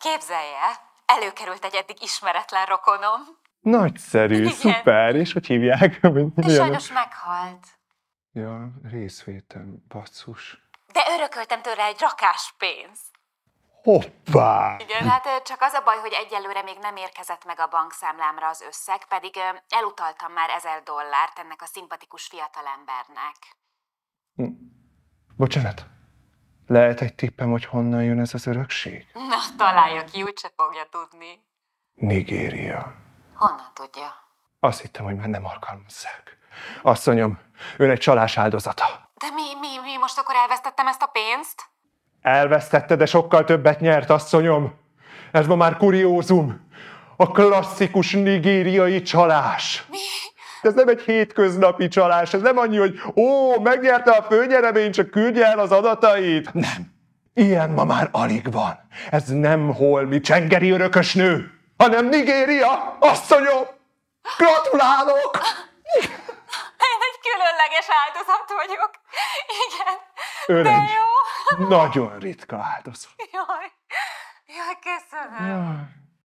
Képzelje, előkerült egy eddig ismeretlen rokonom. Nagyszerű, Igen. szuper, és hogy hívják? De sajnos meghalt. Ja, részvétem, basszus. De örököltem tőle egy rakás pénzt. Hoppá! Igen, hát csak az a baj, hogy egyelőre még nem érkezett meg a bankszámlámra az összeg, pedig elutaltam már ezer dollárt ennek a szimpatikus fiatalembernek. Hm. Bocsánat. Lehet egy tippem, hogy honnan jön ez az örökség? Na, találja ki, úgyse fogja tudni. Nigéria. Honnan tudja? Azt hittem, hogy már nem alkalmazzák. Asszonyom, ön egy csalás áldozata. De mi, mi, mi, most akkor elvesztettem ezt a pénzt? Elvesztette, de sokkal többet nyert, asszonyom. Ez ma már kuriózum. A klasszikus nigériai csalás. Mi? ez nem egy hétköznapi csalás, ez nem annyi, hogy ó, megnyerte a főnyeremény, csak küldje el az adatait. Nem. Ilyen ma már alig van. Ez nem holmi csengeri örökös nő, hanem Nigéria, asszonyom! Gratulálok! Ez egy különleges áldozat vagyok. Igen. De jó. Nagyon ritka áldozat. Jaj, jaj, köszönöm. Jaj.